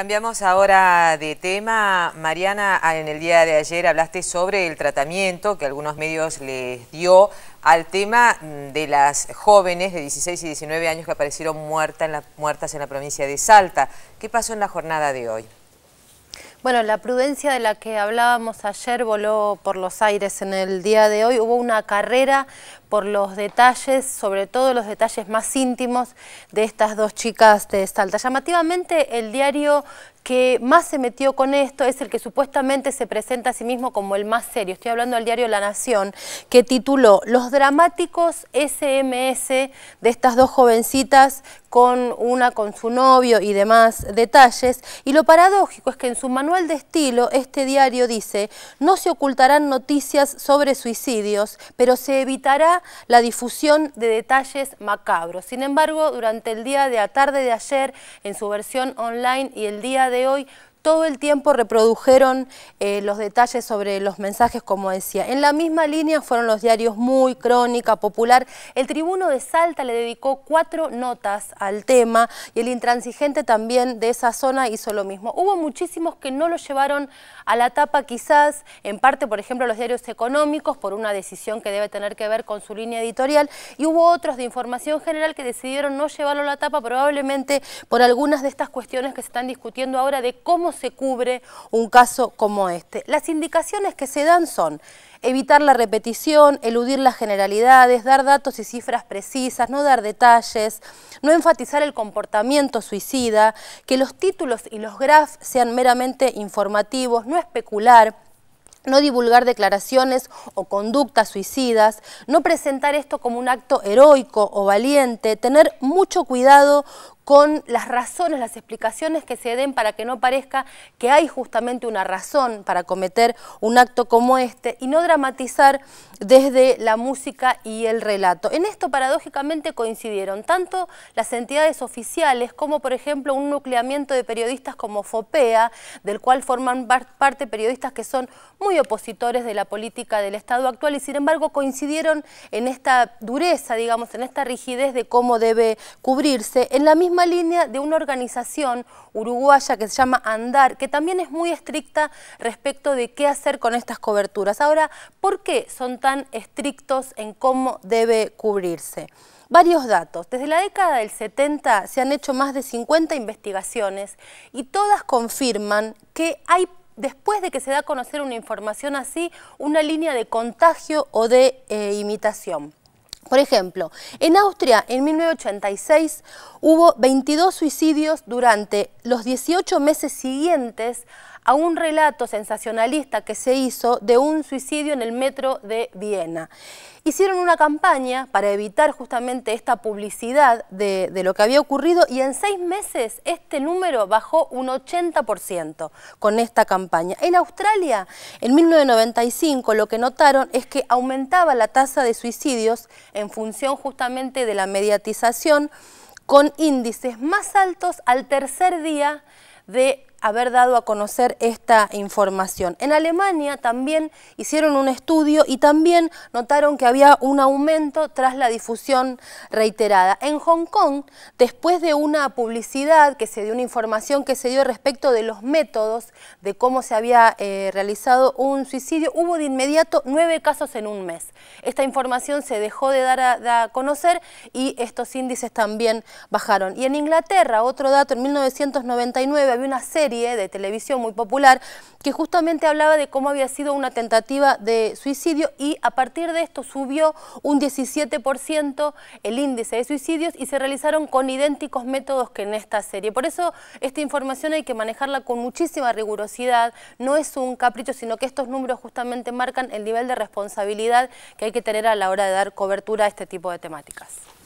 Cambiamos ahora de tema. Mariana, ah, en el día de ayer hablaste sobre el tratamiento que algunos medios les dio al tema mm, de las jóvenes de 16 y 19 años que aparecieron muertas en la, muertas en la provincia de Salta. ¿Qué pasó en la jornada de hoy? Bueno, la prudencia de la que hablábamos ayer voló por los aires en el día de hoy. Hubo una carrera por los detalles, sobre todo los detalles más íntimos de estas dos chicas de Salta. Llamativamente, el diario que más se metió con esto es el que supuestamente se presenta a sí mismo como el más serio. Estoy hablando del diario La Nación, que tituló Los dramáticos SMS de estas dos jovencitas con una con su novio y demás detalles. Y lo paradójico es que en su manual de estilo, este diario dice, no se ocultarán noticias sobre suicidios, pero se evitará la difusión de detalles macabros. Sin embargo, durante el día de la tarde de ayer, en su versión online y el día de hoy, todo el tiempo reprodujeron eh, los detalles sobre los mensajes, como decía. En la misma línea fueron los diarios Muy, Crónica, Popular. El Tribuno de Salta le dedicó cuatro notas al tema y el Intransigente también de esa zona hizo lo mismo. Hubo muchísimos que no lo llevaron a la tapa quizás, en parte, por ejemplo, los diarios económicos, por una decisión que debe tener que ver con su línea editorial, y hubo otros de información general que decidieron no llevarlo a la tapa, probablemente por algunas de estas cuestiones que se están discutiendo ahora de cómo se cubre un caso como este. Las indicaciones que se dan son evitar la repetición, eludir las generalidades, dar datos y cifras precisas, no dar detalles, no enfatizar el comportamiento suicida, que los títulos y los graphs sean meramente informativos, no especular, no divulgar declaraciones o conductas suicidas, no presentar esto como un acto heroico o valiente, tener mucho cuidado con las razones, las explicaciones que se den para que no parezca que hay justamente una razón para cometer un acto como este y no dramatizar desde la música y el relato. En esto paradójicamente coincidieron tanto las entidades oficiales como por ejemplo un nucleamiento de periodistas como FOPEA, del cual forman parte periodistas que son muy opositores de la política del Estado actual y sin embargo coincidieron en esta dureza, digamos, en esta rigidez de cómo debe cubrirse. En la misma línea de una organización uruguaya que se llama Andar, que también es muy estricta respecto de qué hacer con estas coberturas. Ahora, ¿por qué son tan estrictos en cómo debe cubrirse? Varios datos. Desde la década del 70 se han hecho más de 50 investigaciones y todas confirman que hay después de que se da a conocer una información así, una línea de contagio o de eh, imitación. Por ejemplo, en Austria en 1986 hubo 22 suicidios durante los 18 meses siguientes a un relato sensacionalista que se hizo de un suicidio en el metro de Viena. Hicieron una campaña para evitar justamente esta publicidad de, lo que había ocurrido y en seis meses este número bajó un 80% con esta campaña. En Australia, en 1995, lo que notaron es que aumentaba la tasa de suicidios en función justamente de la mediatización con índices más altos al tercer día de haber dado a conocer esta información. En Alemania también hicieron un estudio y también notaron que había un aumento tras la difusión reiterada. En Hong Kong, después de una publicidad que se dio, una información que se dio respecto de los métodos de cómo se había eh, realizado un suicidio, hubo de inmediato nueve casos en un mes. Esta información se dejó de dar a, a conocer y estos índices también bajaron. Y en Inglaterra, otro dato, en 1999 había una serie de televisión muy popular que justamente hablaba de cómo había sido una tentativa de suicidio y a partir de esto subió un 17% el índice de suicidios y se realizaron con idénticos métodos que en esta serie. Por eso esta información hay que manejarla con muchísima rigurosidad, no es un capricho, sino que estos números justamente marcan el nivel de responsabilidad que hay que tener a la hora de dar cobertura a este tipo de temáticas.